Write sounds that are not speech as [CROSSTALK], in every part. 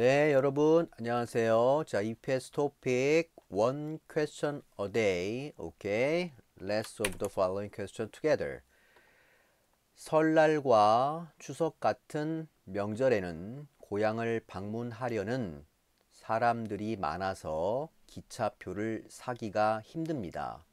네, 여러분 안녕하세요. 자, EPS 토픽 one question a day. Okay. Let's solve the following question together. 설날과 추석 같은 명절에는 고향을 방문하려는 사람들이 많아서 기차표를 사기가 힘듭니다.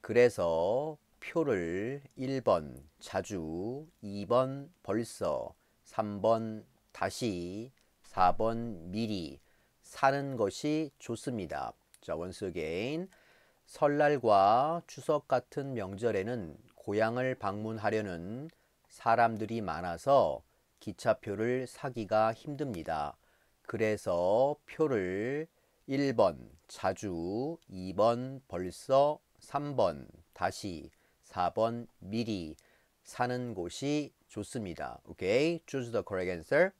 그래서 표를 1번 자주, 2번 벌써, 3번 다시, 4번 미리 사는 것이 좋습니다. 자, 원스 again. 설날과 추석 같은 명절에는 고향을 방문하려는 사람들이 많아서 기차표를 사기가 힘듭니다. 그래서 표를 1번 자주, 2번 벌써, 3번 다시, 4번 미리 사는 곳이 좋습니다. Okay? Choose the correct answer.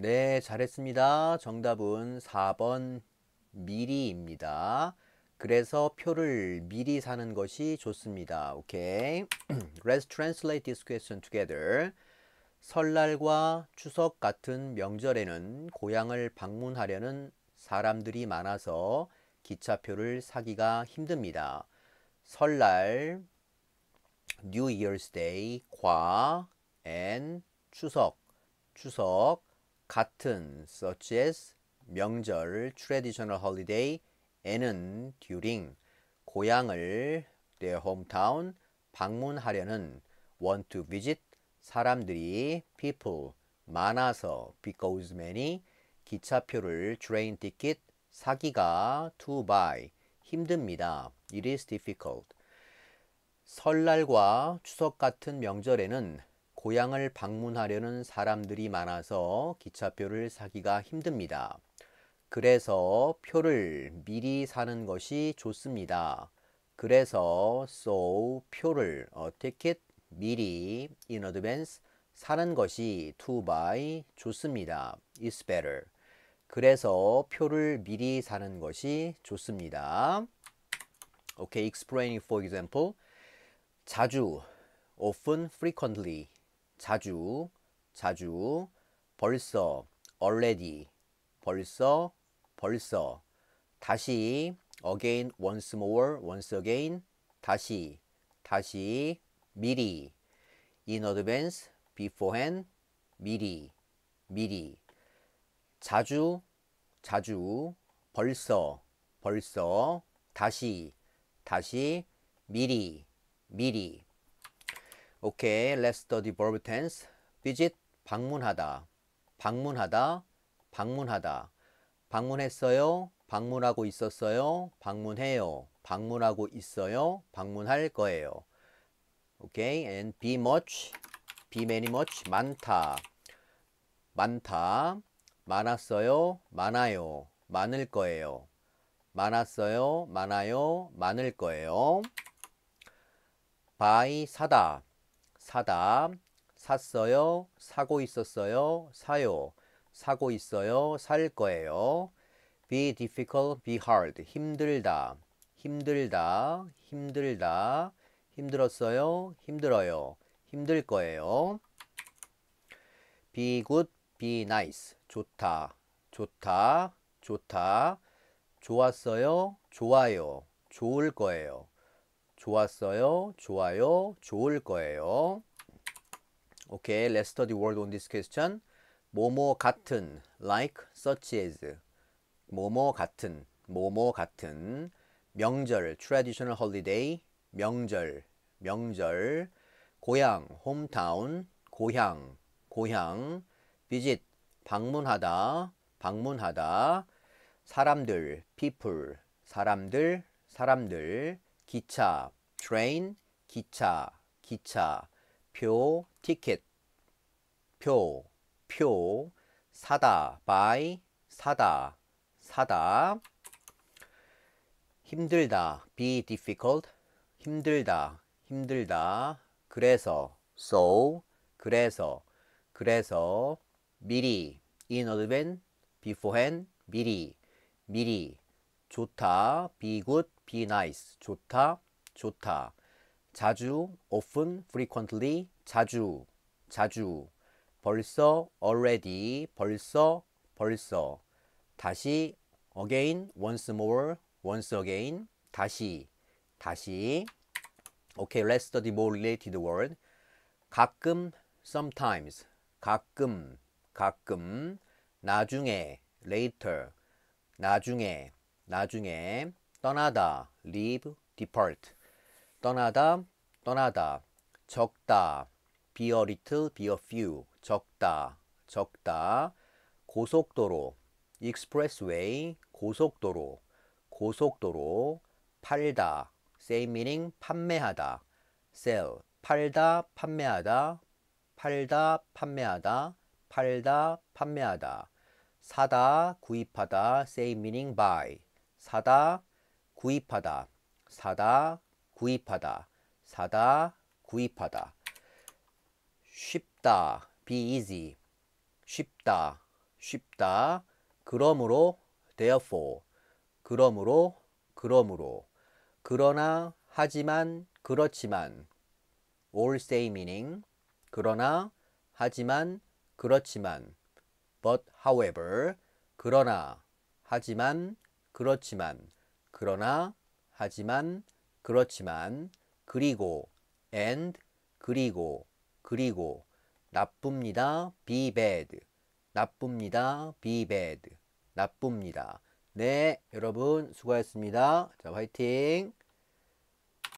네, 잘했습니다. 정답은 4번 미리입니다. 그래서 표를 미리 사는 것이 좋습니다. 오케이. [CLEARS THROAT] Let's translate this question together. 설날과 추석 같은 명절에는 고향을 방문하려는 사람들이 많아서 기차표를 사기가 힘듭니다. 설날, New Year's Day, 과, and 추석, 추석, 같은 such as 명절 traditional holiday 에는 during 고향을 their hometown 방문하려는 want to visit 사람들이 people 많아서 because many 기차표를 train ticket 사기가 to buy 힘듭니다. It is difficult. 설날과 추석 같은 명절에는 고향을 방문하려는 사람들이 많아서 기차표를 사기가 힘듭니다. 그래서 표를 미리 사는 것이 좋습니다. 그래서 so 표를 a ticket 미리 in advance 사는 것이 to buy 좋습니다. is better. 그래서 표를 미리 사는 것이 좋습니다. Okay, explain for example. 자주, often, frequently 자주, 자주, 벌써, already, 벌써, 벌써, 다시, again, once more, once again, 다시, 다시, 미리, in advance, beforehand, 미리, 미리, 자주, 자주, 벌써, 벌써, 다시, 다시, 미리, 미리. 오케이, okay, let's study verb tense. visit, 방문하다. 방문하다, 방문하다. 방문했어요, 방문하고 있었어요, 방문해요. 방문하고 있어요, 방문할 거예요. 오케이, okay, and be much, be many much, 많다. 많다, 많았어요, 많아요, 많을 거예요. 많았어요, 많아요, 많을 거예요. buy, 사다. 사다, 샀어요, 사고 있었어요, 사요, 사고 있어요, 살 거예요. be difficult, be hard, 힘들다, 힘들다, 힘들다, 힘들었어요, 힘들어요, 힘들 거예요. be good, be nice, 좋다, 좋다, 좋다, 좋았어요, 좋아요, 좋을 거예요. 좋았어요. 좋아요. 좋을 거예요. 오케이. Okay, let's study word on this question. 뭐뭐 같은 like such as 뭐뭐 같은 뭐뭐 같은 명절 traditional holiday 명절 명절 고향 hometown 고향 고향 visit 방문하다 방문하다 사람들 people 사람들 사람들 기차 train 기차 기차 표 티켓 표표 사다 buy 사다 사다 힘들다 be difficult 힘들다 힘들다 그래서 so 그래서 그래서 미리 in advance beforehand 미리 미리 좋다 be good be nice 좋다 좋다. 자주, often, frequently, 자주, 자주. 벌써, already, 벌써, 벌써. 다시, again, once more, once again, 다시, 다시. Okay, let's study more related word. 가끔, sometimes, 가끔, 가끔. 나중에, later, 나중에, 나중에. 떠나다, leave, depart. 떠나다 떠나다 적다 be a little be a few 적다 적다 고속도로 expressway 고속도로 고속도로 팔다 same meaning 판매하다 sell 팔다 판매하다 팔다 판매하다 팔다 판매하다 사다 구입하다 same meaning buy 사다 구입하다 사다 구입하다 사다 구입하다 쉽다 be easy 쉽다 쉽다 그러므로 therefore 그러므로 그러므로 그러나 하지만 그렇지만 all s a y meaning 그러나 하지만 그렇지만 but however 그러나 하지만 그렇지만 그러나 하지만 그렇지만 그리고 and 그리고 그리고 나쁩니다 be bad 나쁩니다 be bad 나쁩니다 네 여러분 수고하셨습니다 자 화이팅